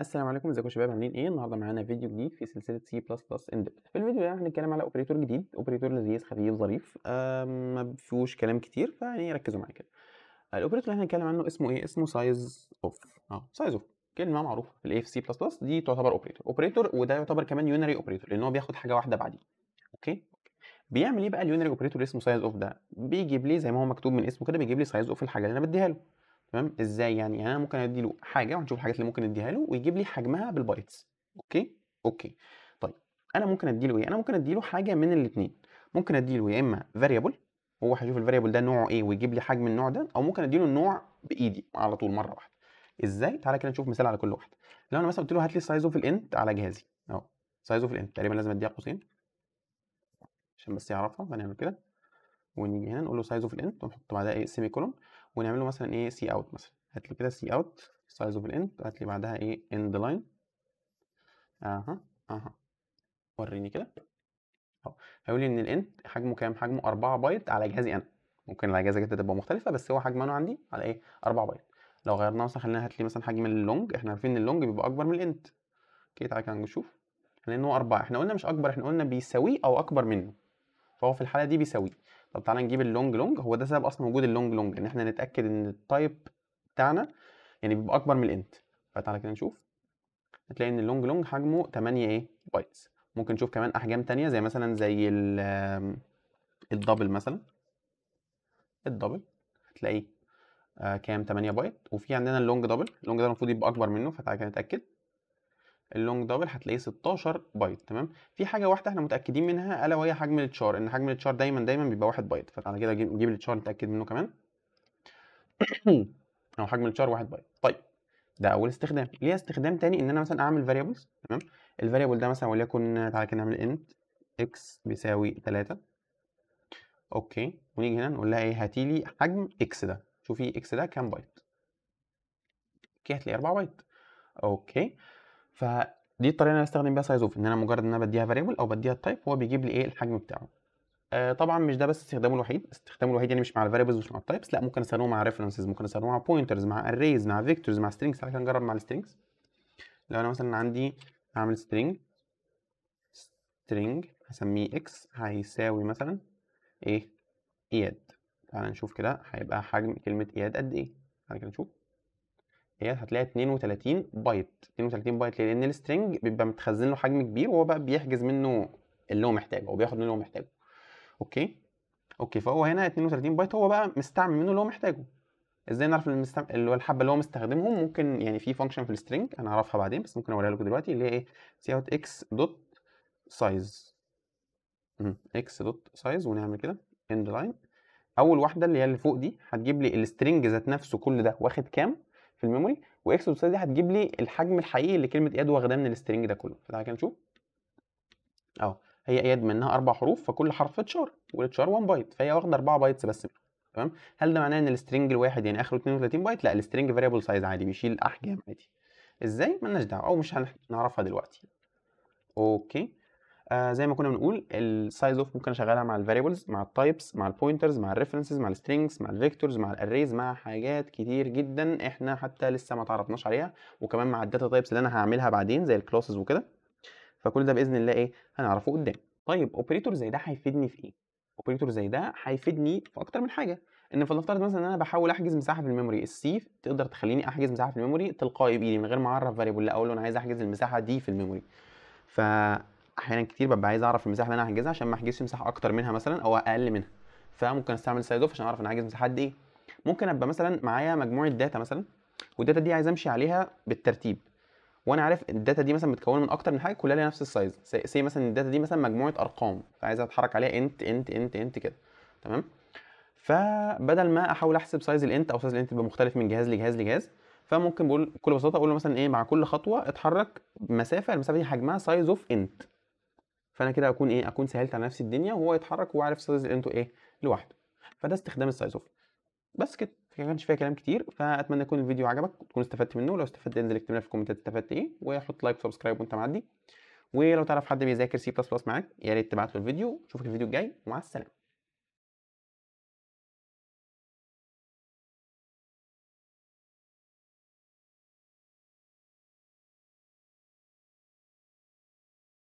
السلام عليكم ازيكم يا شباب عاملين ايه النهارده معانا فيديو جديد في سلسله سي بلس بلس اند في الفيديو ده هنتكلم على اوبريتور جديد اوبريتور لذيذ خفيف ظريف ما فيهوش كلام كتير فيعني ركزوا معايا كده الاوبريتور اللي هنتكلم عنه اسمه ايه اسمه سايز اوف اه سايز اوف كلمه معروفه في الاي اف سي بلس بلس دي تعتبر اوبريتور اوبريتور وده يعتبر كمان يونري اوبريتور لان هو بياخد حاجه واحده بعديه اوكي بيعمل ايه بقى اليونري اوبريتور اسمه سايز اوف ده بيجيب لي زي ما هو مكتوب من اسمه كده بيجيب لي سايز اوف الحاجه اللي انا بديها له تمام ازاي يعني, يعني انا ممكن ادي له حاجه وهنشوف الحاجات اللي ممكن اديها له ويجيب لي حجمها بالبايتس اوكي اوكي طيب انا ممكن ادي له ايه انا ممكن ادي له حاجه من الاثنين ممكن ادي له يا اما فاريبل هو هيشوف الفاريبل ده نوعه ايه ويجيب لي حجم النوع ده او ممكن ادي له النوع بايدي على طول مره واحده ازاي تعالى كده نشوف مثال على كل واحده لو انا مثلا قلت له هات لي سايز اوف الانت على جهازي اهو سايز اوف الانت تقريبا لازم اديها قوسين عشان بس يعرفها فنعمل كده ونيجي هنا نقول له سايز اوف الانت ونحط بعدها ايه سيمي كولون ونعمل له مثلا ايه سي اوت مثلا هات لي كده سي اوت سايز اوف الانت وهات لي بعدها ايه اند لاين اها اها وريني كده اهو هيقول لي ان الانت حجمه كام حجمه 4 بايت على جهازي انا ممكن على جهازك انت تبقى مختلفه بس هو حجمه انا عندي على ايه 4 بايت لو غيرناه مثلا خلينا هات لي مثلا حجم اللونج احنا عارفين ان اللونج بيبقى اكبر من الانت اوكي تعالى كده نشوف لان هو 4 احنا قلنا مش اكبر احنا قلنا بيساويه او اكبر منه فهو في الحاله دي بيساويه طب تعالى نجيب اللونج لونج هو ده سبب اصلا وجود اللونج لونج ان احنا نتاكد ان التايب بتاعنا يعني بيبقى اكبر من الانت فتعالى كده نشوف هتلاقي ان اللونج لونج حجمه 8 ايه بايتس ممكن نشوف كمان احجام ثانيه زي مثلا زي الدبل مثلا الدبل هتلاقيه آه كام 8 بايت وفي عندنا اللونج دبل اللونج ده المفروض يبقى اكبر منه فتعالى كده نتاكد اللونج دبل هتلاقيه 16 بايت تمام في حاجه واحده احنا متاكدين منها الا وهي حجم التشار ان حجم التشار دايما دايما بيبقى 1 بايت فتعالى كده نجيب التشار نتاكد منه كمان او حجم التشار 1 بايت طيب ده اول استخدام ليها استخدام تاني ان انا مثلا اعمل فاريبلز تمام الفاريبل ده مثلا وليكن تعالى كده نعمل انت اكس بيساوي 3 اوكي ونيجي هنا نقول لها ايه هاتي لي حجم اكس ده شوفي اكس ده كام بايت اوكي هتلاقي 4 بايت اوكي فدي الطريقه اللي انا بستخدم بيها سايز اوف ان انا مجرد ان انا بديها فاريبل او بديها التايب هو بيجيب لي ايه الحجم بتاعه آه طبعا مش ده بس استخدامه الوحيد استخدامه الوحيد يعني مش مع الفاريبلز مش مع التايبس لا ممكن استخدمه مع ريفرنسز ممكن استخدمه مع بوينترز مع اريز مع فيكتورز مع سترينجز تعالى نجرب مع السترينجز لو انا مثلا عندي هعمل سترينج سترينج هسميه اكس هيساوي مثلا ايه اياد تعالى نشوف كده هيبقى حجم كلمه اياد قد ايه تعالى كده نشوف هي هتلاقي 32 بايت 32 بايت ليه؟ لان السترنج بيبقى متخزن له حجم كبير وهو بقى بيحجز منه اللي هو محتاجه او بياخد منه اللي هو محتاجه اوكي اوكي فهو هنا 32 بايت هو بقى مستعمل منه اللي هو محتاجه ازاي نعرف المستم... اللي هو الحبه اللي هو مستخدمهم ممكن يعني في فانكشن في السترنج انا هعرفها بعدين بس ممكن اوريها لكم دلوقتي اللي هي ايه سي اوت اكس دوت سايز اكس دوت سايز ونعمل كده اند لاين اول واحده اللي هي اللي فوق دي هتجيب لي السترنج ذات نفسه كل ده واخد كام في الميموري واكس والثلاثه دي هتجيب لي الحجم الحقيقي اللي كلمه اياد واخداه من السترنج ده كله فتعالى كده نشوف اهو هي اياد منها اربع حروف فكل حرف اتشار والاتشار 1 بايت فهي واخده 4 بايتس بس تمام هل ده معناه ان السترنج الواحد يعني اخره 32 بايت لا السترنج فاريبل سايز عادي بيشيل احجام عادي ازاي مالناش دعوه او مش هنعرفها دلوقتي اوكي آه، زي ما كنا بنقول السايز اوف ممكن اشغلها مع الفاريبلز مع التايبس مع البوينترز مع الريفرنسز مع السترينجز مع الفيكتورز مع الاريز مع حاجات كتير جدا احنا حتى لسه ما تعرفناش عليها وكمان مع الداتا تايبس اللي انا هعملها بعدين زي الكلاسز وكده فكل ده باذن الله ايه هنعرفه قدام طيب اوبريتور زي ده هيفيدني في ايه اوبريتور زي ده هيفيدني في اكتر من حاجه ان فلنفترض مثلا ان انا بحاول احجز مساحه في الميموري السيف تقدر تخليني احجز مساحه في الميموري تلقائي بايدي من غير ما اعرف فاريبل لا اقول له انا عايز احجز المساحه دي في الميموري ف احيانا كتير ببقى عايز اعرف المساحه اللي انا هحجزها عشان ما احجزش مساحه اكتر منها مثلا او اقل منها فممكن استعمل سايد اوف عشان اعرف انا هحجز مساحه قد ايه ممكن ابقى مثلا معايا مجموعه داتا مثلا والداتا دي عايز امشي عليها بالترتيب وانا عارف الداتا دي مثلا متكونه من اكتر من حاجه كلها ليها نفس السايز سي مثلا الداتا دي مثلا مجموعه ارقام فعايز اتحرك عليها انت انت انت انت كده تمام فبدل ما احاول احسب سايز الانت او سايز الانت يبقى مختلف من جهاز لجهاز لجهاز فممكن بقول بكل بساطه اقول له مثلا ايه مع كل خطوه اتحرك مسافه المسافه دي حجمها سايز اوف انت فانا كده اكون ايه اكون سهلت على نفسي الدنيا وهو يتحرك وهو عارف سايز الانتو ايه لوحده فده استخدام السايز اوف بس كده ما كانش فيها كلام كتير فاتمنى يكون الفيديو عجبك وتكون استفدت منه لو استفدت انزل اكتب لنا في الكومنتات استفدت ايه وحط لايك وسبسكرايب وانت معدي ولو تعرف حد بيذاكر سي بلس بلس معاك يا ريت تبعت له الفيديو اشوفك الفيديو الجاي ومع السلامه